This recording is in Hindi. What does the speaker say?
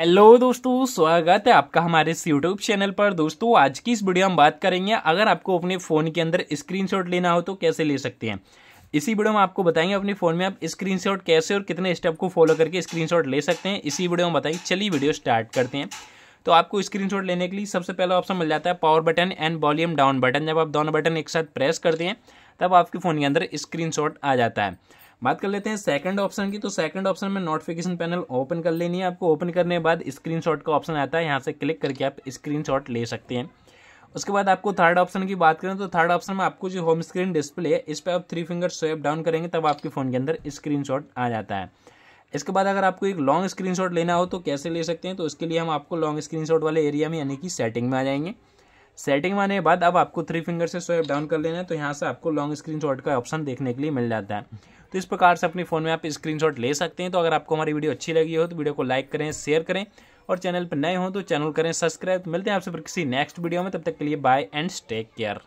हेलो दोस्तों स्वागत है आपका हमारे इस यूट्यूब चैनल पर दोस्तों आज की इस वीडियो हम बात करेंगे अगर आपको अपने फ़ोन के अंदर स्क्रीनशॉट लेना हो तो कैसे ले सकते हैं इसी वीडियो में आपको बताएंगे अपने फ़ोन में आप स्क्रीनशॉट कैसे और कितने स्टेप को फॉलो करके स्क्रीनशॉट ले सकते हैं इसी वीडियो में बताइए चलिए वीडियो स्टार्ट करते हैं तो आपको स्क्रीन लेने के लिए सबसे पहला ऑप्शन मिल जाता है power button and volume down button जब आप दोनों बटन एक साथ प्रेस करते हैं तब आपके फ़ोन के अंदर स्क्रीनशॉट आ जाता है बात कर लेते हैं सेकंड ऑप्शन की तो सेकंड ऑप्शन में नोटिफिकेशन पैनल ओपन कर लेनी है आपको ओपन करने के बाद स्क्रीनशॉट का ऑप्शन आता है यहाँ से क्लिक करके आप स्क्रीनशॉट ले सकते हैं उसके बाद आपको थर्ड ऑप्शन की बात करें तो थर्ड ऑप्शन में आपको जो होम स्क्रीन डिस्प्ले है इस पर आप थ्री फिंगर स्वेप डाउन करेंगे तब आपके फ़ोन के अंदर स्क्रीन आ जाता है इसके बाद अगर आपको एक लॉन्ग स्क्रीन लेना हो तो कैसे ले सकते हैं तो इसके लिए हम आपको लॉन्ग स्क्रीन वाले एरिया में यानी कि सेटिंग में आ जाएंगे सेटिंग में आने के बाद अब आपको थ्री फिंगर से स्वेप डाउन कर लेना है तो यहाँ से आपको लॉन्ग स्क्रीन का ऑप्शन देखने के लिए मिल जाता है तो इस प्रकार से अपने फ़ोन में आप स्क्रीनशॉट ले सकते हैं तो अगर आपको हमारी वीडियो अच्छी लगी हो तो वीडियो को लाइक करें शेयर करें और चैनल पर नए हो तो चैनल करें सब्सक्राइब तो मिलते हैं आपसे फिर किसी नेक्स्ट वीडियो में तब तक के लिए बाय एंड टेक केयर